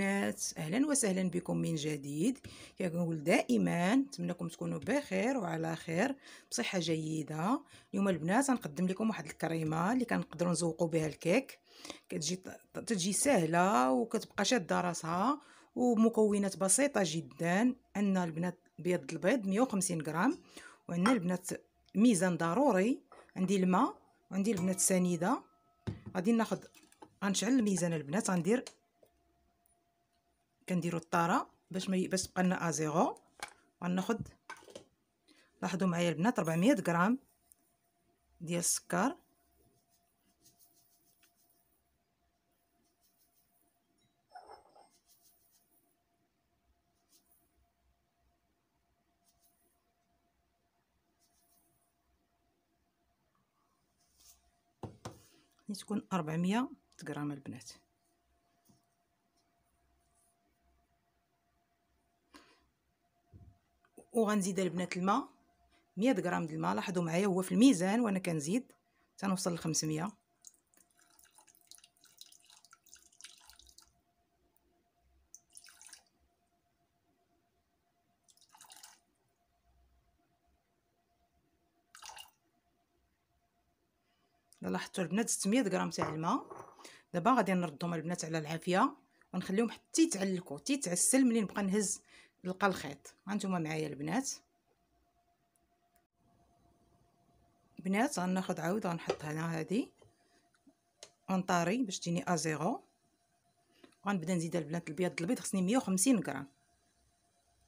البنات اهلا وسهلا بكم من جديد كنقول دائما نتمنىكم تكونوا بخير وعلى خير بصحه جيده اليوم البنات غنقدم لكم واحد الكريمه اللي كنقدروا نزوقوا بها الكيك كتجي تجي سهله وكتبقى شاده راسها ومكونات بسيطه جدا عندنا البنات بيض البيض 150 غرام وعندنا البنات ميزان ضروري عندي الماء وعندي البنات سنيده غادي ناخذ غنشعل الميزان البنات غندير كنديرو الطاره باش ما باش تبقى لنا ازيرو غناخد لاحظوا معايا البنات 400 غرام ديال السكر تكون 400 غرام البنات وغنزيد البنات الماء 100 غرام د الماء لاحظوا معايا هو في الميزان وانا كنزيد تنوصل ل 500 لاحظتوا البنات 600 غرام تاع الماء دابا غادي نردهم البنات على العافيه ونخليهم حتى يتعلقوا تيتعسل ملي نبقى نهز نلقى الخيط هانتوما معايا البنات بنات غناخد عاود غنحط هنا هادي اونطاري باش تجيني ازيرو غنبدا نزيد البنات البيض البيض خصني 150 غرام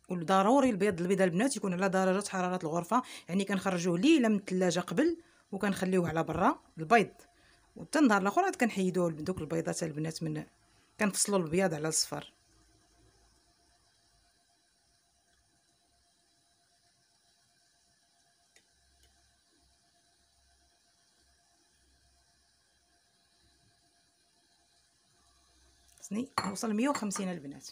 وضروري البيض البيض البنات يكون على درجه حراره الغرفه يعني كنخرجوه ليله من الثلاجه قبل وكنخليوه على برا البيض وتا النهار الاخر عاد كنحيدوه دوك البيضات البنات من كنفصلوا البياض على الصفر خصني نوصل 150 البنات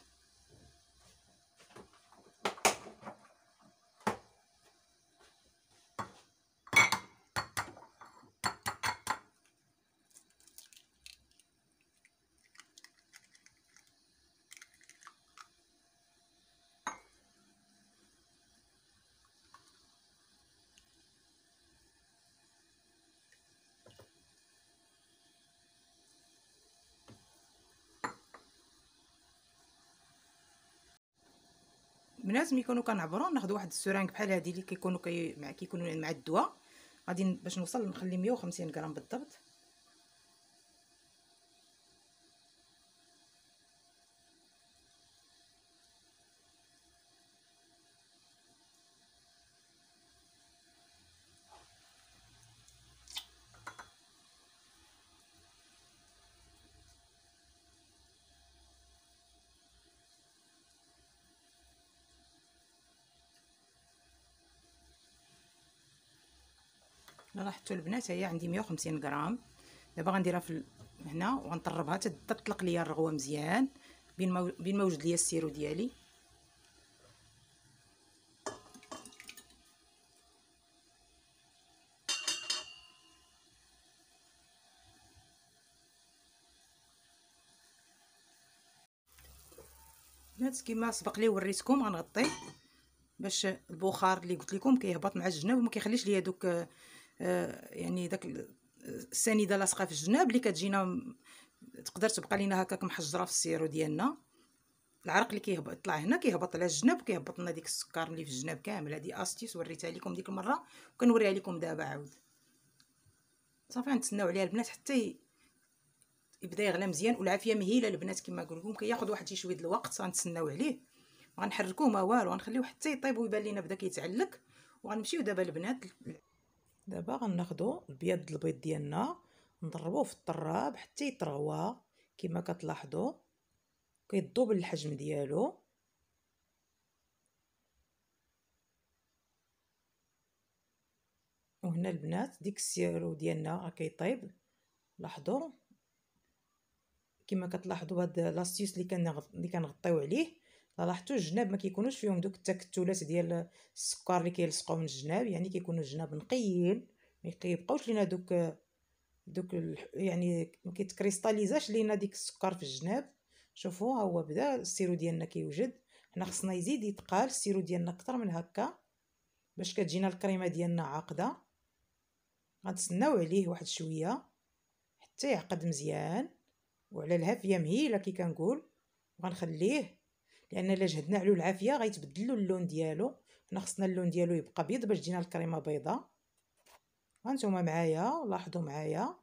بنات لازم يكونوا كنعبروا ناخذ واحد السرانك بحال هذه اللي كيكونوا كي مع كيكونوا مع الدواء غادي باش نوصل نخلي 150 غرام بالضبط انا راح حطو البنات هي عندي 150 غرام دابا غنديرها في هنا وغنطربها تطلق ليا الرغوه مزيان بين ما بين ما وجد ليا السيرو ديالي البنات كما سبق لي وريتكم غنغطيه باش البخار اللي قلت لكم كيهبط مع الجناب وما كيخليش ليا دوك آه، يعني داك السنيده لاصقه في الجناب اللي كتجينا تقدر تبقى لينا هكاك محجره في السيرو ديالنا العرق اللي كيهبط طلع هنا كيهبط على الجناب كيهبط لنا ديك السكر اللي في الجناب كامل هذه استيس وريتها لكم ديك المره وكنوريها لكم دابا عاود صافي غنتسناو عليها البنات حتى يبدا يغلى مزيان والعافيه مهيله البنات كما قلت لكم كياخذ واحد شي شويه د الوقت غنتسناو عليه ما غنحركوه ما والو غنخليوه حتى يطيب ويبان لينا بدا كيتعلق وغنمشيو دابا البنات دابا غناخدو البيض البيض ديالنا نضربوه في الطراب حتى يتروى كما كتلاحظوا كيذوب الحجم ديالو وهنا البنات ديك السيرو ديالنا راه كيطيب لاحظوا كما كتلاحظوا هاد لاستيوس اللي كان اللي كنغطيو عليه لاحظتوا الجناب ما كيكونوش فيهم دوك التكتلات ديال السكر اللي كيلصقوا من الجناب يعني كيكونوا الجناب نقيين ما كيبقاوش لينا دوك دوك يعني ما كيتكريستاليزاش لينا ديك السكر في الجناب شوفوا ها هو بدا السيرو ديالنا كيوجد حنا خصنا يزيد يتقال السيرو ديالنا اكثر من هكا باش كتجينا الكريمه ديالنا عاقده غنتسناو عليه واحد شويه حتى يعقد مزيان وعلى الهافيه مهيله كي كنقول وغنخليه لان الا جهدنا عليه العافيه غيتبدل له اللون ديالو حنا خصنا اللون ديالو يبقى بيض باش دينا الكريمه بيضاء هانتوما معايا لاحظوا معايا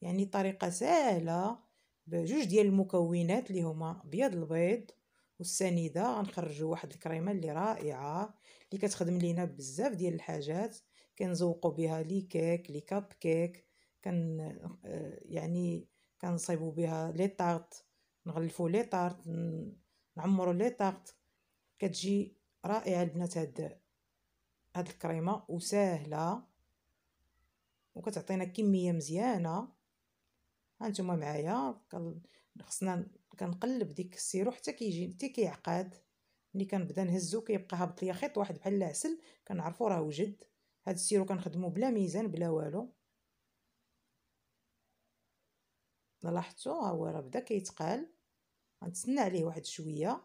يعني طريقه سهله بجوج ديال المكونات اللي هما بيض البيض والسنيده غنخرجوا واحد الكريمه اللي رائعه اللي كتخدم لينا بزاف ديال الحاجات كنزوقوا بها لي كيك لي كاب كيك كان آه، يعني كنصايبوا بها لي طارت نغلفوا لي طارت نعمرو لي طارت كتجي رائعه البنات هاد هاد الكريمه وسهله وكتعطينا كميه مزيانه هانتوما معايا خصنا كنقلب ديك السيرو حتى كيجي حتى كيعقد ملي كنبدا نهزو كيبقى هابط ليا خيط واحد بحال العسل كنعرفو راه وجد هاد السيرو كنخدمو بلا ميزان بلا والو لاحظتوا ها هو راه بدا كيتقال غنتسنى عليه واحد شويه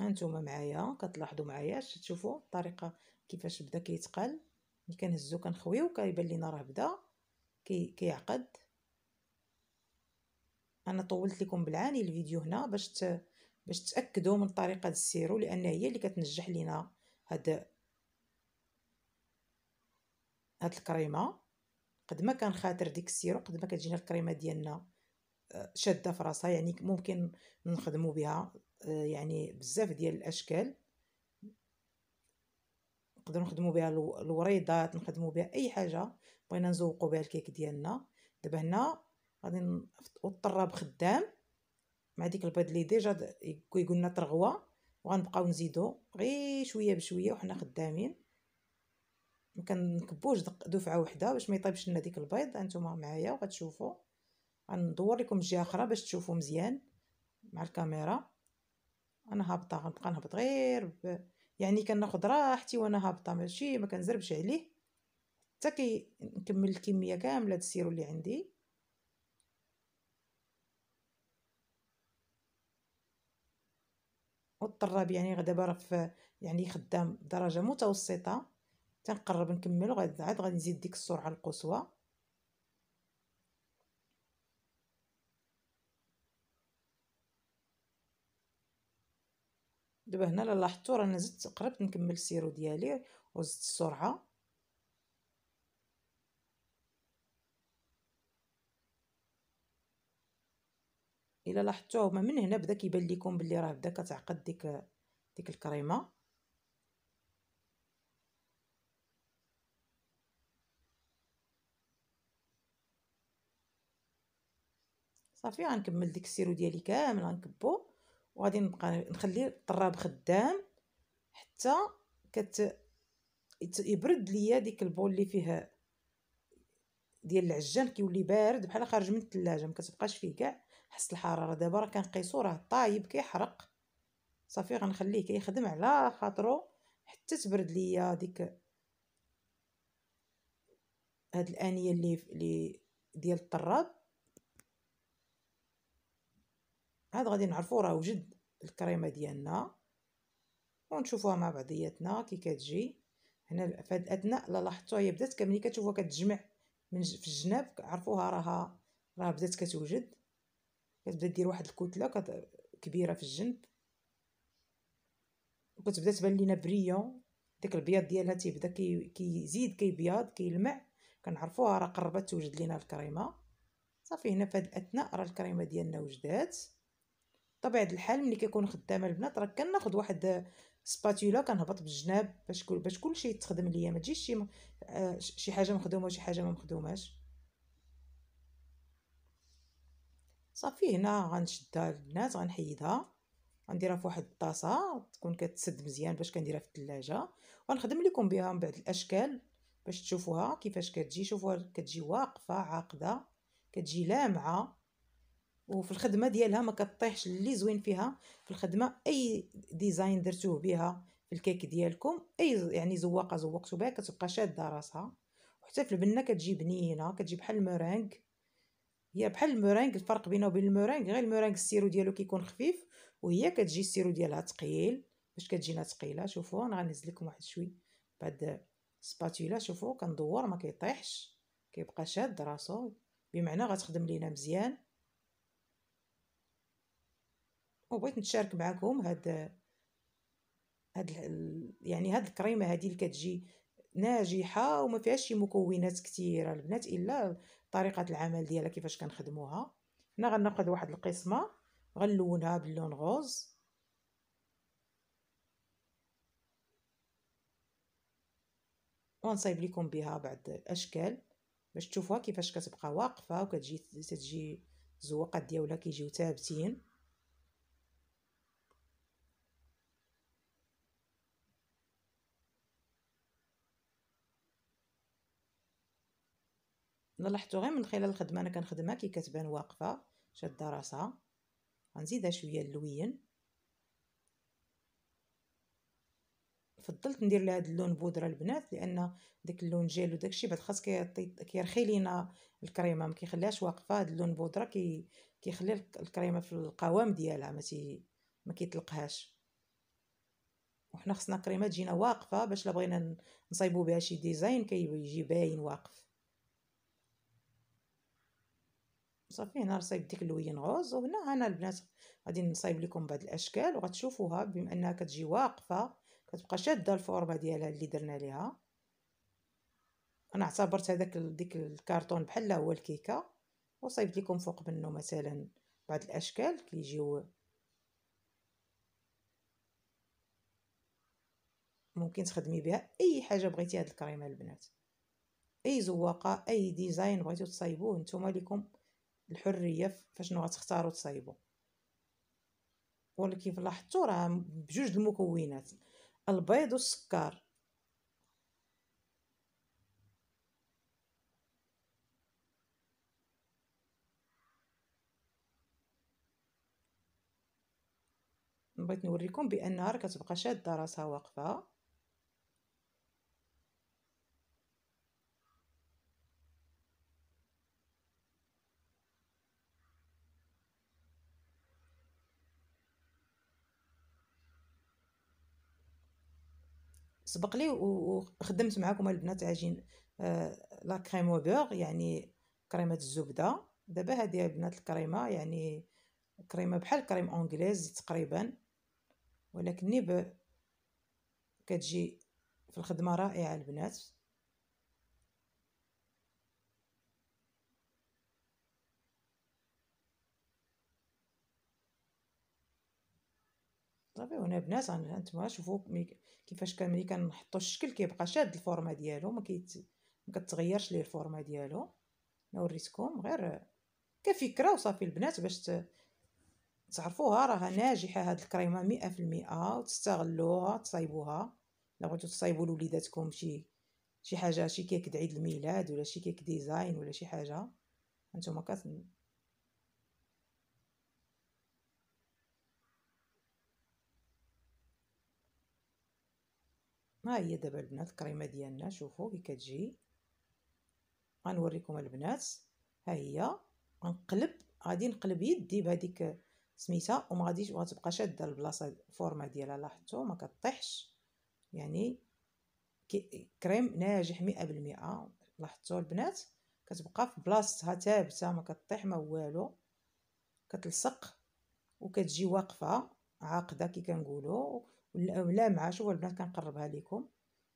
هانتوما معايا كتلاحظوا معايا شتشوفوا الطريقه كيفاش بدا كيتقل ملي كنهزو كنخويو كيبان لينا راه بدا كي كيعقد انا طولت لكم بالعاني الفيديو هنا باش ت... باش تاكدوا من طريقه السيرو لان هي اللي كتنجح لينا هاد هاد الكريمه قد ما كان خاطر ديك السيرو قد ما كتجينا الكريمه ديالنا آه، شاده في راسها يعني ممكن نخدموا بها آه، يعني بزاف ديال الاشكال نقدروا نخدموا بها الوريضات نخدموا بها اي حاجه بغينا نزوقوا بها الكيك ديالنا دابا هنا غادي الطراب خدام مع البيض اللي ديجا كيقول لنا طرغوه وغنبقاو نزيدو غير شويه بشويه وحنا خدامين ما كنكبوش دفعه وحده باش ما يطيبش لنا ديك البيض انتما معايا وغتشوفوا غندور لكم جهه اخرى باش تشوفوا مزيان مع الكاميرا انا هابطه غنبقى نهبط غير ب... يعني كناخذ راحتي وانا هابطه ماشي ما كنزربش عليه حتى كي نكمل الكميه كامله ديال السيرو اللي عندي والطراب يعني راه في يعني خدام درجه متوسطه تنقرب نكمل وغادي عاد غادي نزيد ديك السرعه القصوى دابا هنا لاحظتوا راه انا زدت قربت نكمل السيرو ديالي وزدت السرعه الا لاحظتوا هما من هنا بدا كيبان لكم بلي راه بدا كتعقد ديك ديك الكريمه صافي غنكمل ديك السيرو ديالي كامل غنكبو وغادي نبقى نخلي الطراب خدام حتى كت يبرد ليا ديك البول اللي فيه ديال العجان كيولي بارد بحال خارج من الثلاجه ما كتبقاش فيه كاع حس الحراره دابا راه كنقيسو راه طايب كيحرق صافي غنخليه كيخدم على خاطرو حتى تبرد ليا ديك هاد الانيه اللي لي ديال الطراد عاد غادي نعرفو راه وجد الكريمه ديالنا ونشوفوها مع بعضياتنا كي كتجي هنا في هاد الاثناء لاحظتوا هي بدات كملي كتشوفوها كتجمع من في الجناب عرفوها راها راه بدات كتوجد كتبدا دير واحد الكتله كت... كبيره في الجنب وكتبدا تبان لينا بريون داك البياض ديالها تيبدا كي... كيزيد كيبياض كيلمع كنعرفوها راه قربت توجد لينا الكريمه صافي هنا في هاد الاثناء راه الكريمه ديالنا وجدات طبيعه الحال ملي كيكون خدامه البنات راه كناخذ واحد سباتولا كنهبط بالجناب باش كل باش كلشي يتخدم ليا ما تجيش شي آه، شي حاجه مخدومه وشي حاجه ما مخدوماش صافي هنا غنشدها البنات غنحيدها غنديرها في واحد الطاسه تكون كتسد مزيان باش كنديرها في الثلاجه ونخدم لكم بها من بعد الاشكال باش تشوفوها كيفاش كتجي شوفوها كتجي واقفه عاقده كتجي لامعه وفي الخدمه ديالها ما كطيحش اللي زوين فيها في الخدمه اي ديزاين درتوه بها في الكيك ديالكم اي يعني زواقه زوقتو بها كتبقى شاده راسها وحتى في البنه كتجي بنينه كتجي بحال المورينغ هي بحال المورينغ الفرق بينه وبين المورينغ غير المورينغ السيرو ديالو كيكون خفيف وهي كتجي السيرو ديالها ثقيل باش كتجينا ثقيله شوفوا انا غنزل لكم واحد شوي بعد سباتولا شوفوا كندور ما كيطيحش كيبقى شاد راسو بمعنى غتخدم لينا مزيان وبغيت نتشارك معكم هاد هاد يعني هاد الكريمه هادي اللي كتجي ناجحه وما فيهاش شي مكونات كثيره البنات الا طريقه العمل ديالها كيفاش كنخدموها هنا غناخذ واحد القسمه غنلونها باللون غوز ونصايب لكم بها بعض الاشكال باش تشوفوها كيفاش كتبقى واقفه وكتجي تجي الزواقات ديالها كيجيو ثابتين نلاحظو غير من خلال الخدمه انا كنخدمها كي كتبان واقفه شاده راسها غنزيدها شويه اللوين فضلت ندير لهاد اللون بودره البنات لان داك اللون جيل وداكشي بعد خاص كيرخي لينا الكريمه ما كيخليهاش واقفه هاد اللون بودره كي كيخلي الكريمه في القوام ديالها ما تي ما كيطلقهاش وحنا خصنا كريمه تجينا واقفه باش لا بغينا نصايبو بها شي ديزاين كيجي باين واقف صافي هنا رصيب ديك اللوين غوز وهنا انا البنات غادي نصايب لكم بعض الاشكال وغتشوفوها بما انها كتجي واقفه كتبقى شاده الفورمه ديالها اللي درنا ليها انا اعتبرت هذاك ديك الكارتون بحال هو الكيكه وصايبت لكم فوق منه مثلا بعض الاشكال كيجيو ممكن تخدمي بها اي حاجه بغيتي هاد الكريمه البنات اي زواقه اي ديزاين بغيتو تصايبوه نتوما ليكم الحريه فشنو غتختاروا تصايبوا ولكن لاحظتو لاحظتوا راه بجوج المكونات البيض والسكر بغيت نوريكم بانها راه كتبقى شاده راسها واقفه سبق لي وخدمت معكم البنات عجين آه، لا كريم يعني كريمه الزبده دابا هذه البنات الكريمه يعني كريمه بحال كريم اونغليز تقريبا ولكن ب كتجي في الخدمه رائعه البنات صافي وهنا بنات انتما شوفوا كيفاش كان ملي كنحطوا الشكل كيبقى شاد الفورمه ديالو ما كيت ما كتغيرش ليه الفورمه ديالو انا وريتكم غير كفكره وصافي البنات باش تعرفوها راها ناجحه هاد الكريمه مئة في المئة وتستغلوها تصايبوها الا بغيتو تصايبوا لوليداتكم شي شي حاجه شي كيك عيد الميلاد ولا شي كيك ديزاين ولا شي حاجه انتما كت ها هي دابا البنات الكريمه ديالنا شوفوا كي كتجي غنوريكم البنات ها هي غنقلب غادي نقلب يدي بهذيك سميتها وما غاديش وغتبقى شاده البلاصه الفورمه ديالها لاحظتوا ما كطيحش يعني كريم ناجح مئة بالمئة لاحظتوا البنات كتبقى في بلاصتها ثابته ما كطيح ما والو كتلصق وكتجي واقفه عاقده كي كنقولوا لامعة شوفوا البنات كنقربها لكم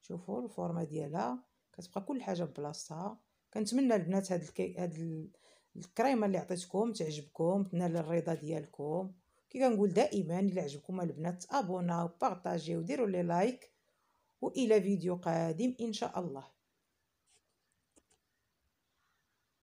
شوفوا الفورمه ديالها كتبقى كل حاجه ببلاصتها كنتمنى البنات هاد الكي... هاد الكريمه اللي عطيتكم تعجبكم تنال الرضا ديالكم كي كنقول دائما الا عجبكم البنات ابوناو بارطاجيو ديروا لي لايك والى فيديو قادم ان شاء الله